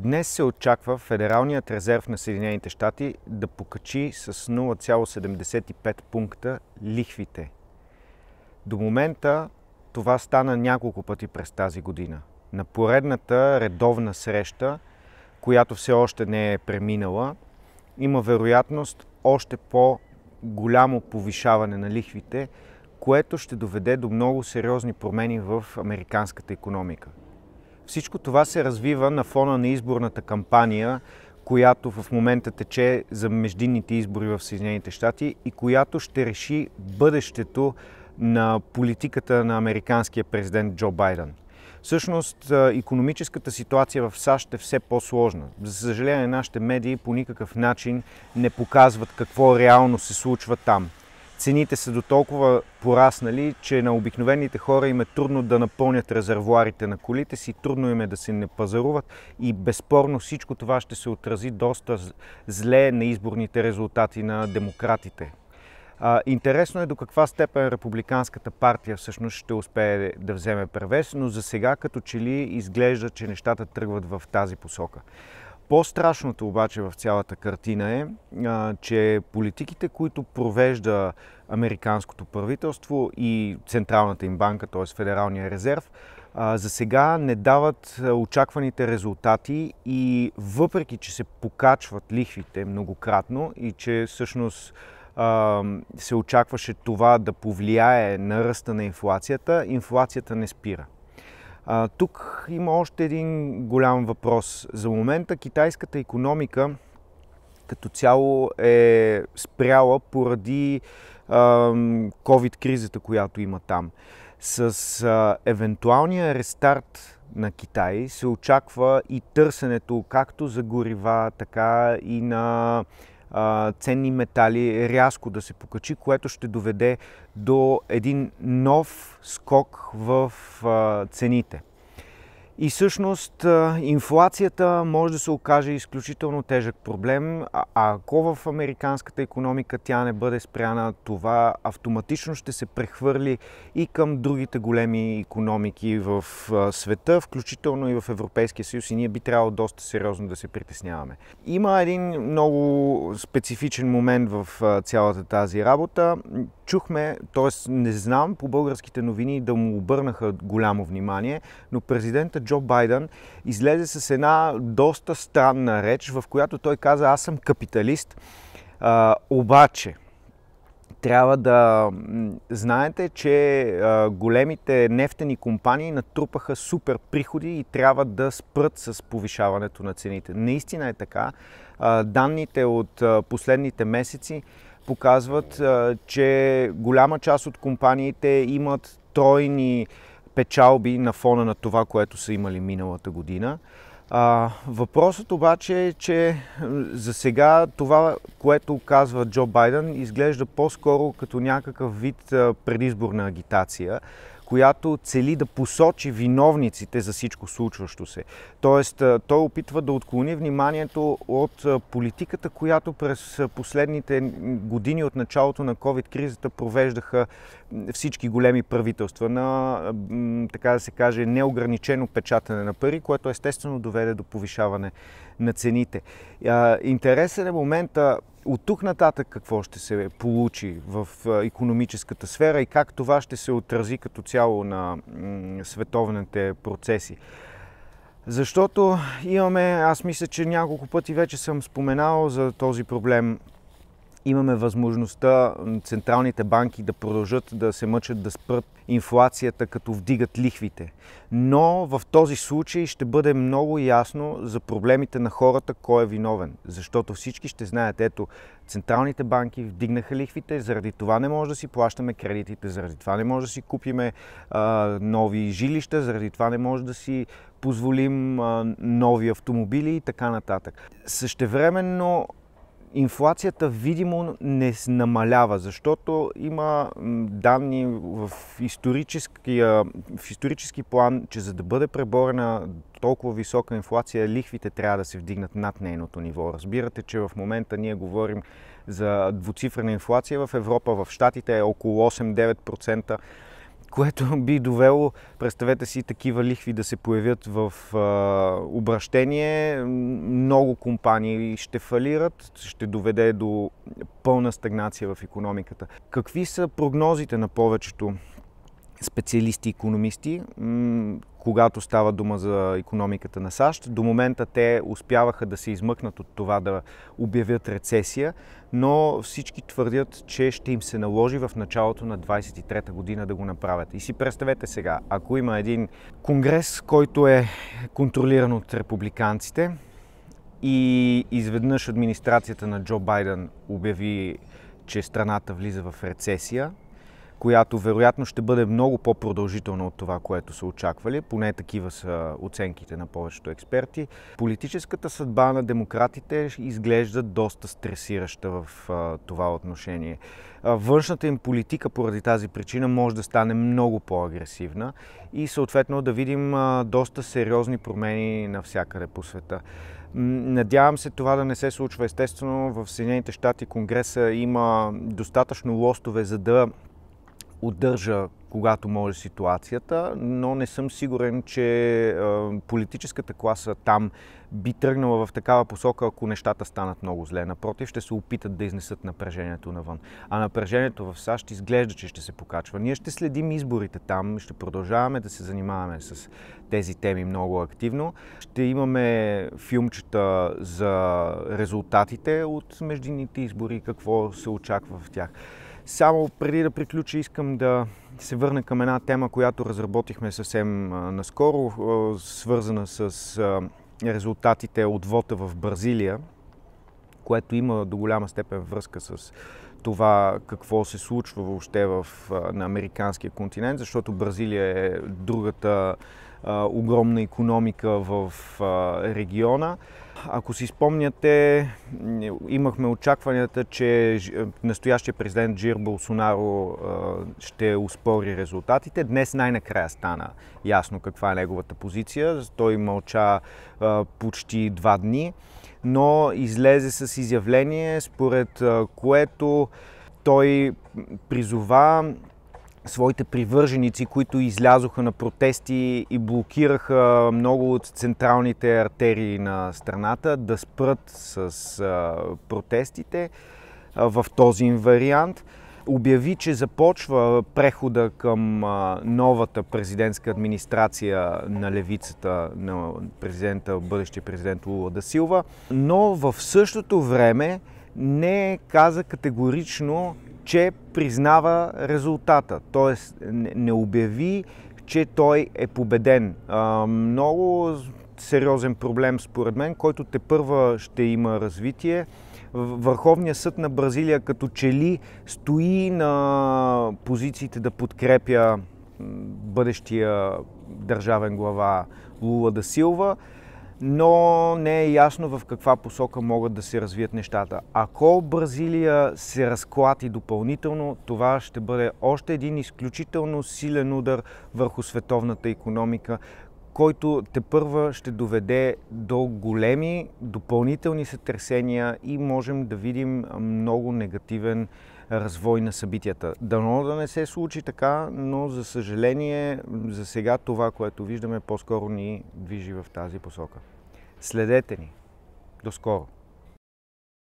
Днес се очаква Федералният резерв на Съединените щати да покачи с 0,75 пункта лихвите. До момента това стана няколко пъти през тази година. На поредната редовна среща, която все още не е преминала, има вероятност още по-голямо повишаване на лихвите, което ще доведе до много сериозни промени в американската економика. Всичко това се развива на фона на изборната кампания, която в момента тече за междинните избори в Съединените щати и която ще реши бъдещето на политиката на американския президент Джо Байден. Всъщност, економическата ситуация в САЩ е все по-сложна. За съжаление, нашите медии по никакъв начин не показват какво реално се случва там цените са до толкова пораснали, че на обикновените хора им е трудно да напълнят резервуарите на колите си, трудно им е да се не пазаруват и безспорно всичко това ще се отрази доста зле на изборните резултати на демократите. интересно е до каква степен Републиканската партия всъщност ще успее да вземе превес, но за сега като че ли изглежда, че нещата тръгват в тази посока. По-страшното обаче в цялата картина е, а, че политиките, които провежда американското правителство и Централната им банка, т.е. Федералния резерв, за сега не дават очакваните резултати и въпреки, че се покачват лихвите многократно и че всъщност се очакваше това да повлияе на ръста на инфлацията, инфлацията не спира. А, тук има още един голям въпрос. За момента китайската економика като цяло е спряла поради COVID-кризата, която има там. С а, евентуалния рестарт на Китай се очаква и търсенето както за горива, така и на ценни метали рязко да се покачи, което ще доведе до един нов скок в цените. И всъщност инфлацията може да се окаже изключително тежък проблем. А ако в американската економика тя не бъде спряна, това автоматично ще се прехвърли и към другите големи економики в света, включително и в Европейския съюз и ние би трябвало доста сериозно да се притесняваме. Има един много специфичен момент в цялата тази работа. Чухме, т.е. не знам, по българските новини да му обърнаха голямо внимание, но президента. Джо Байден излезе с една доста странна реч, в която той каза, аз съм капиталист, а, обаче трябва да знаете, че а, големите нефтени компании натрупаха супер приходи и трябва да спрат с повишаването на цените. Наистина е така. А, данните от а, последните месеци показват, че голяма част от компаниите имат тройни печалби на фона на това, което са имали миналата година. А, въпросът обаче е, че за сега това, което казва Джо Байден, изглежда по-скоро като някакъв вид предизборна агитация която цели да посочи виновниците за всичко случващо се. Тоест, той опитва да отклони вниманието от политиката, която през последните години от началото на COVID-кризата провеждаха всички големи правителства на, така да се каже, неограничено печатане на пари, което естествено доведе до повишаване на цените. Интересен е момента от тук нататък какво ще се получи в економическата сфера и как това ще се отрази като цяло на световните процеси. Защото имаме, аз мисля, че няколко пъти вече съм споменал за този проблем имаме възможността централните банки да продължат да се мъчат да спрат инфлацията, като вдигат лихвите. Но в този случай ще бъде много ясно за проблемите на хората, кой е виновен. Защото всички ще знаят, ето, централните банки вдигнаха лихвите, заради това не може да си плащаме кредитите, заради това не може да си купиме а, нови жилища, заради това не може да си позволим а, нови автомобили и така нататък. Същевременно инфлацията видимо не намалява, защото има данни в, в исторически план, че за да бъде преборена толкова висока инфлация, лихвите трябва да се вдигнат над нейното ниво. Разбирате, че в момента ние говорим за двуцифрена инфлация в Европа, в Штатите е около 8-9% което би довело, представете си, такива лихви да се появят в а, обращение. Много компании ще фалират, ще доведе до пълна стагнация в економиката. Какви са прогнозите на повечето специалисти економисти, когато става дума за економиката на САЩ. До момента те успяваха да се измъкнат от това да обявят рецесия, но всички твърдят, че ще им се наложи в началото на 23-та година да го направят. И си представете сега, ако има един конгрес, който е контролиран от републиканците и изведнъж администрацията на Джо Байден обяви, че страната влиза в рецесия, която вероятно ще бъде много по-продължителна от това, което са очаквали. Поне такива са оценките на повечето експерти. Политическата съдба на демократите изглежда доста стресираща в това отношение. външната им политика поради тази причина може да стане много по-агресивна и съответно да видим доста сериозни промени навсякъде по света. Надявам се това да не се случва. Естествено, в Съединените щати Конгреса има достатъчно лостове, за да удържа когато може ситуацията, но не съм сигурен, че политическата класа там би тръгнала в такава посока, ако нещата станат много зле. Напротив, ще се опитат да изнесат напрежението навън. А напрежението в САЩ изглежда, че ще се покачва. Ние ще следим изборите там, ще продължаваме да се занимаваме с тези теми много активно. Ще имаме филмчета за резултатите от междинните избори и какво се очаква в тях. Само преди да приключа, искам да се върна към една тема, която разработихме съвсем наскоро, свързана с резултатите от вота в Бразилия, което има до голяма степен връзка с това какво се случва въобще в, на американския континент, защото Бразилия е другата огромна економика в региона. Ако си спомняте, имахме очакванията, че е, настоящия президент Джир Болсонаро ще успори резултатите. Днес най-накрая стана ясно каква е неговата позиция. Той мълча почти два дни, но излезе с изявление, според което той призова своите привърженици, които излязоха на протести и блокираха много от централните артерии на страната, да спрат с протестите в този вариант. Обяви, че започва прехода към новата президентска администрация на левицата на президента, бъдещия президент Лула да Силва, но в същото време не каза категорично че признава резултата, т.е. не обяви, че той е победен. Много сериозен проблем според мен, който те първа ще има развитие. Върховният съд на Бразилия като че ли стои на позициите да подкрепя бъдещия държавен глава Лула да Силва но не е ясно в каква посока могат да се развият нещата. Ако Бразилия се разклати допълнително, това ще бъде още един изключително силен удар върху световната економика, който те първа ще доведе до големи допълнителни сътресения и можем да видим много негативен развой на събитията. Дано да не се случи така, но за съжаление за сега това, което виждаме, по-скоро ни движи в тази посока. Следете ни! До скоро!